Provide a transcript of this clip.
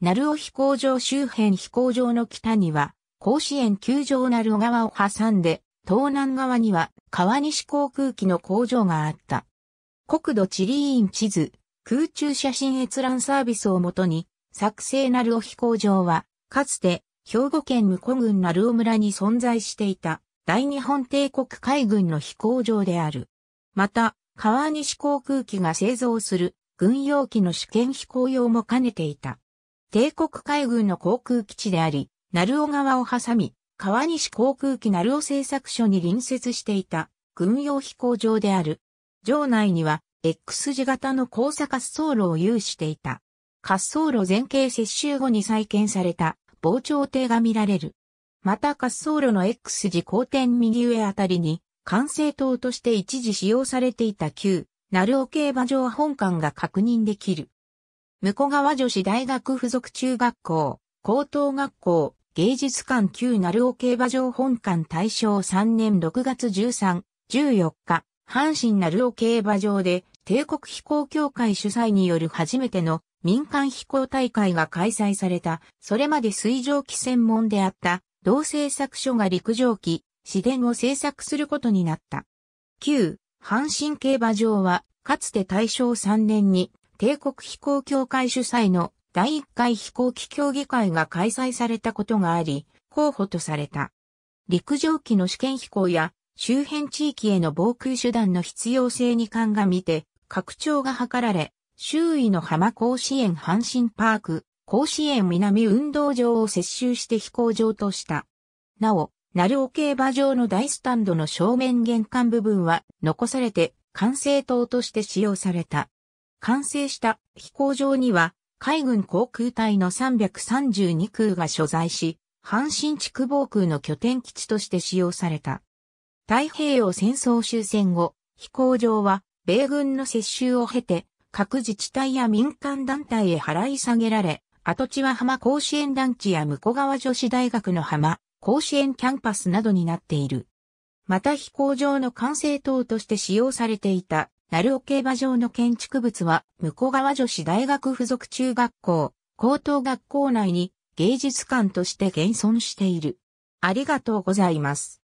鳴尾飛行場周辺飛行場の北には、甲子園球場鳴尾川を挟んで、東南側には川西航空機の工場があった。国土地理院地図、空中写真閲覧サービスをもとに、作成鳴尾飛行場は、かつて兵庫県向庫郡鳴尾村に存在していた大日本帝国海軍の飛行場である。また、川西航空機が製造する軍用機の試験飛行用も兼ねていた。帝国海軍の航空基地であり、鳴尾川を挟み、川西航空機鳴尾製作所に隣接していた軍用飛行場である。場内には X 字型の交差滑走路を有していた。滑走路前傾接収後に再建された防潮堤が見られる。また滑走路の X 字交点右上あたりに、管制塔として一時使用されていた旧、鳴尾競馬場本館が確認できる。向川女子大学附属中学校、高等学校、芸術館旧鳴尾競馬場本館大正3年6月13、14日、阪神鳴尾競馬場で帝国飛行協会主催による初めての民間飛行大会が開催された、それまで水蒸気専門であった同製作所が陸上機、市電を製作することになった。旧、阪神競馬場は、かつて大正3年に帝国飛行協会主催の第1回飛行機協議会が開催されたことがあり、候補とされた。陸上機の試験飛行や周辺地域への防空手段の必要性に鑑みて、拡張が図られ、周囲の浜甲子園阪神パーク、甲子園南運動場を接収して飛行場とした。なお、鳴尾競馬場の大スタンドの正面玄関部分は残されて管制塔として使用された。完成した飛行場には、海軍航空隊の332空が所在し、阪神地区防空の拠点基地として使用された。太平洋戦争終戦後、飛行場は米軍の接収を経て、各自治体や民間団体へ払い下げられ、跡地は浜甲子園団地や向川女子大学の浜、甲子園キャンパスなどになっている。また飛行場の完成等として使用されていた鳴尾競馬場の建築物は、向川女子大学附属中学校、高等学校内に芸術館として現存している。ありがとうございます。